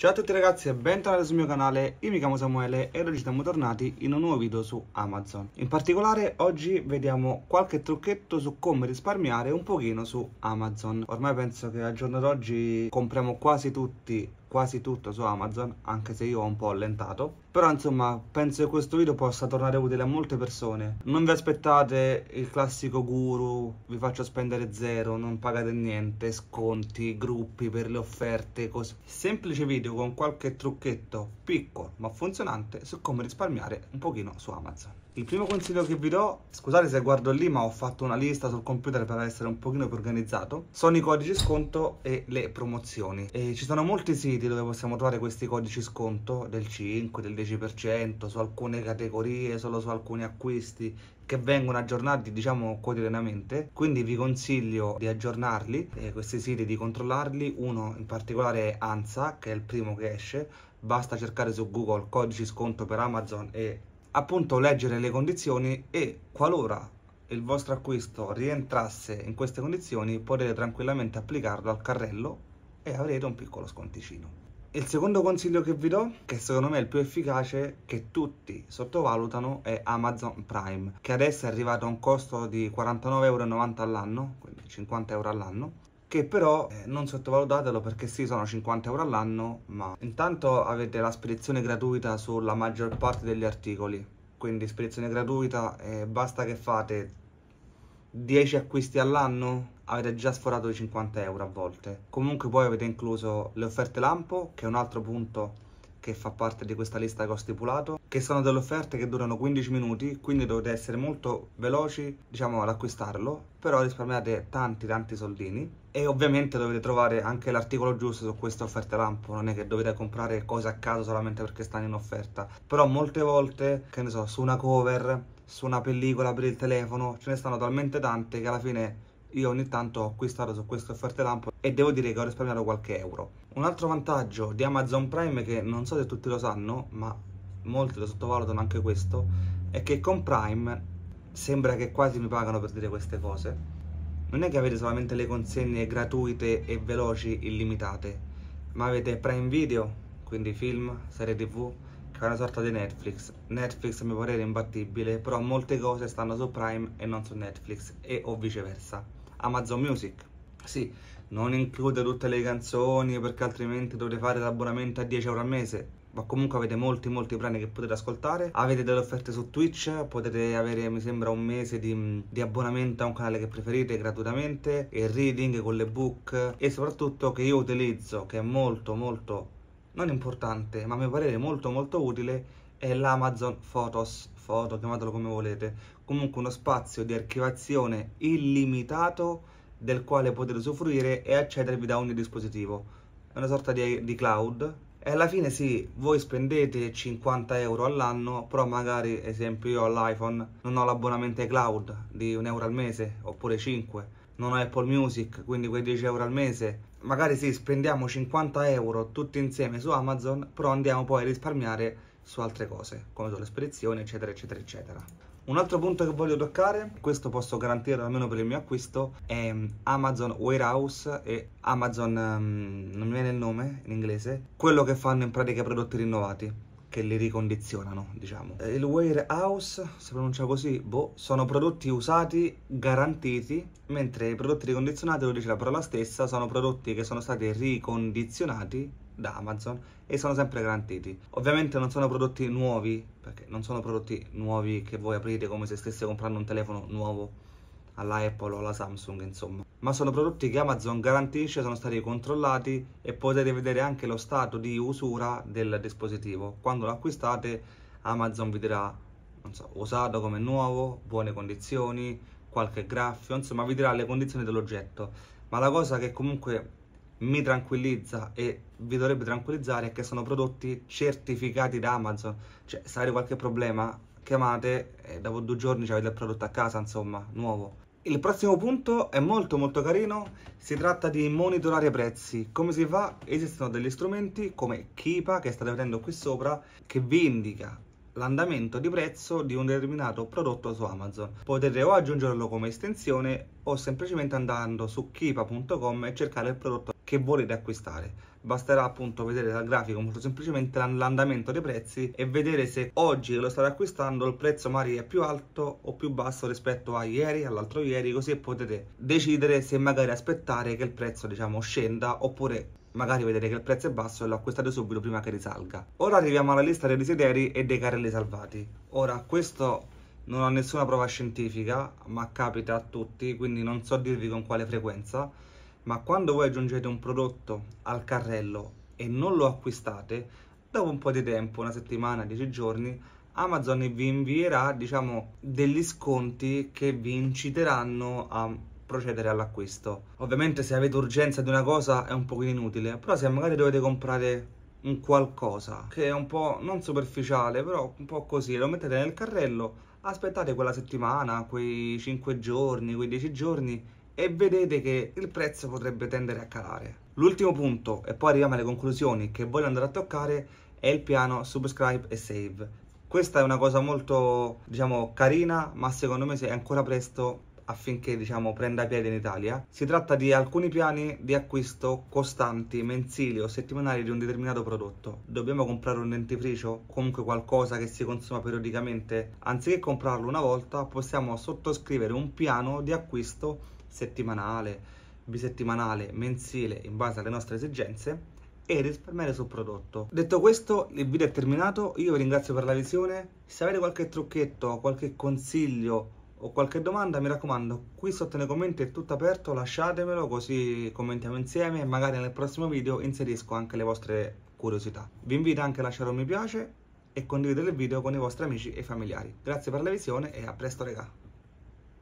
Ciao a tutti ragazzi e bentornati sul mio canale, io mi chiamo Samuele e oggi siamo tornati in un nuovo video su Amazon. In particolare oggi vediamo qualche trucchetto su come risparmiare un pochino su Amazon. Ormai penso che al giorno d'oggi compriamo quasi tutti quasi tutto su Amazon, anche se io ho un po' allentato. Però insomma, penso che questo video possa tornare utile a molte persone. Non vi aspettate il classico guru, vi faccio spendere zero, non pagate niente, sconti, gruppi per le offerte, così. Semplice video con qualche trucchetto piccolo ma funzionante su come risparmiare un pochino su Amazon. Il primo consiglio che vi do, scusate se guardo lì ma ho fatto una lista sul computer per essere un pochino più organizzato, sono i codici sconto e le promozioni. E ci sono molti siti dove possiamo trovare questi codici sconto del 5, del 10% su alcune categorie, solo su alcuni acquisti che vengono aggiornati diciamo quotidianamente quindi vi consiglio di aggiornarli eh, questi siti di controllarli uno in particolare è ANSA che è il primo che esce basta cercare su Google codici sconto per Amazon e appunto leggere le condizioni e qualora il vostro acquisto rientrasse in queste condizioni potete tranquillamente applicarlo al carrello e avrete un piccolo sconticino. Il secondo consiglio che vi do, che secondo me è il più efficace, che tutti sottovalutano, è Amazon Prime, che adesso è arrivato a un costo di 49,90 euro all'anno, quindi 50 euro all'anno, che però eh, non sottovalutatelo perché sì sono 50 euro all'anno ma intanto avete la spedizione gratuita sulla maggior parte degli articoli quindi spedizione gratuita eh, basta che fate 10 acquisti all'anno avete già sforato i 50 euro a volte comunque poi avete incluso le offerte lampo che è un altro punto che fa parte di questa lista che ho stipulato che sono delle offerte che durano 15 minuti, quindi dovete essere molto veloci, diciamo, ad acquistarlo, però risparmiate tanti tanti soldini e ovviamente dovete trovare anche l'articolo giusto su queste offerte lampo, non è che dovete comprare cose a caso solamente perché stanno in offerta, però molte volte, che ne so, su una cover, su una pellicola per il telefono, ce ne stanno talmente tante che alla fine io ogni tanto ho acquistato su queste offerte lampo e devo dire che ho risparmiato qualche euro. Un altro vantaggio di Amazon Prime che non so se tutti lo sanno, ma molti lo sottovalutano anche questo, è che con Prime sembra che quasi mi pagano per dire queste cose. Non è che avete solamente le consegne gratuite e veloci illimitate, ma avete Prime Video, quindi film, serie tv, che è una sorta di Netflix. Netflix a mio parere è imbattibile, però molte cose stanno su Prime e non su Netflix, e o viceversa. Amazon Music, sì, non include tutte le canzoni perché altrimenti dovrei fare l'abbonamento a 10 euro al mese ma comunque avete molti molti brani che potete ascoltare avete delle offerte su Twitch potete avere mi sembra un mese di, di abbonamento a un canale che preferite gratuitamente e reading con le book e soprattutto che io utilizzo che è molto molto non importante ma a mio parere molto molto utile è l'Amazon Photos foto chiamatelo come volete comunque uno spazio di archivazione illimitato del quale potete usufruire e accedervi da ogni dispositivo è una sorta di, di cloud e alla fine sì, voi spendete 50 euro all'anno, però magari, esempio io all'iPhone non ho l'abbonamento ai cloud di 1 euro al mese, oppure 5, non ho Apple Music, quindi quei 10 euro al mese. Magari sì, spendiamo 50 euro tutti insieme su Amazon, però andiamo poi a risparmiare su altre cose, come sulle spedizioni, eccetera, eccetera, eccetera. Un altro punto che voglio toccare, questo posso garantire almeno per il mio acquisto, è mm, Amazon Warehouse e Amazon, um, non mi viene il nome in inglese, quello che fanno in pratica i prodotti rinnovati che li ricondizionano, diciamo. Eh, il warehouse, si pronuncia così, boh, sono prodotti usati, garantiti, mentre i prodotti ricondizionati, lo dice la parola stessa, sono prodotti che sono stati ricondizionati da Amazon e sono sempre garantiti. Ovviamente non sono prodotti nuovi, perché non sono prodotti nuovi che voi aprite come se stesse comprando un telefono nuovo alla Apple o alla Samsung, insomma. Ma sono prodotti che Amazon garantisce, sono stati controllati e potete vedere anche lo stato di usura del dispositivo. Quando lo acquistate Amazon vi dirà, non so, usato come nuovo, buone condizioni, qualche graffio, insomma vi dirà le condizioni dell'oggetto. Ma la cosa che comunque mi tranquillizza e vi dovrebbe tranquillizzare è che sono prodotti certificati da Amazon. Cioè, se avete qualche problema, chiamate e dopo due giorni ci avete il prodotto a casa, insomma, nuovo. Il prossimo punto è molto molto carino, si tratta di monitorare i prezzi. Come si fa? Esistono degli strumenti come Kipa che state vedendo qui sopra che vi indica l'andamento di prezzo di un determinato prodotto su Amazon. Potete o aggiungerlo come estensione o semplicemente andando su kipa.com e cercare il prodotto che volete acquistare. Basterà appunto vedere dal grafico molto semplicemente l'andamento dei prezzi e vedere se oggi che lo state acquistando il prezzo magari è più alto o più basso rispetto a ieri, all'altro ieri, così potete decidere se magari aspettare che il prezzo diciamo scenda oppure magari vedere che il prezzo è basso e lo acquistate subito prima che risalga. Ora arriviamo alla lista dei desideri e dei carrelli salvati. Ora questo non ho nessuna prova scientifica, ma capita a tutti, quindi non so dirvi con quale frequenza ma quando voi aggiungete un prodotto al carrello e non lo acquistate, dopo un po' di tempo, una settimana, dieci giorni, Amazon vi invierà, diciamo, degli sconti che vi inciteranno a procedere all'acquisto. Ovviamente se avete urgenza di una cosa è un po' inutile, però se magari dovete comprare un qualcosa che è un po' non superficiale, però un po' così, lo mettete nel carrello, aspettate quella settimana, quei 5 giorni, quei 10 giorni e vedete che il prezzo potrebbe tendere a calare. L'ultimo punto, e poi arriviamo alle conclusioni che voglio andare a toccare, è il piano subscribe e save. Questa è una cosa molto, diciamo, carina, ma secondo me è ancora presto affinché diciamo prenda piede in Italia. Si tratta di alcuni piani di acquisto costanti, mensili o settimanali di un determinato prodotto. Dobbiamo comprare un dentifricio, comunque qualcosa che si consuma periodicamente, anziché comprarlo una volta, possiamo sottoscrivere un piano di acquisto settimanale, bisettimanale, mensile in base alle nostre esigenze e risparmiare sul prodotto. Detto questo, il video è terminato, io vi ringrazio per la visione, se avete qualche trucchetto, qualche consiglio o qualche domanda, mi raccomando, qui sotto nei commenti è tutto aperto, lasciatemelo così commentiamo insieme e magari nel prossimo video inserisco anche le vostre curiosità. Vi invito anche a lasciare un mi piace e condividere il video con i vostri amici e familiari. Grazie per la visione e a presto regà!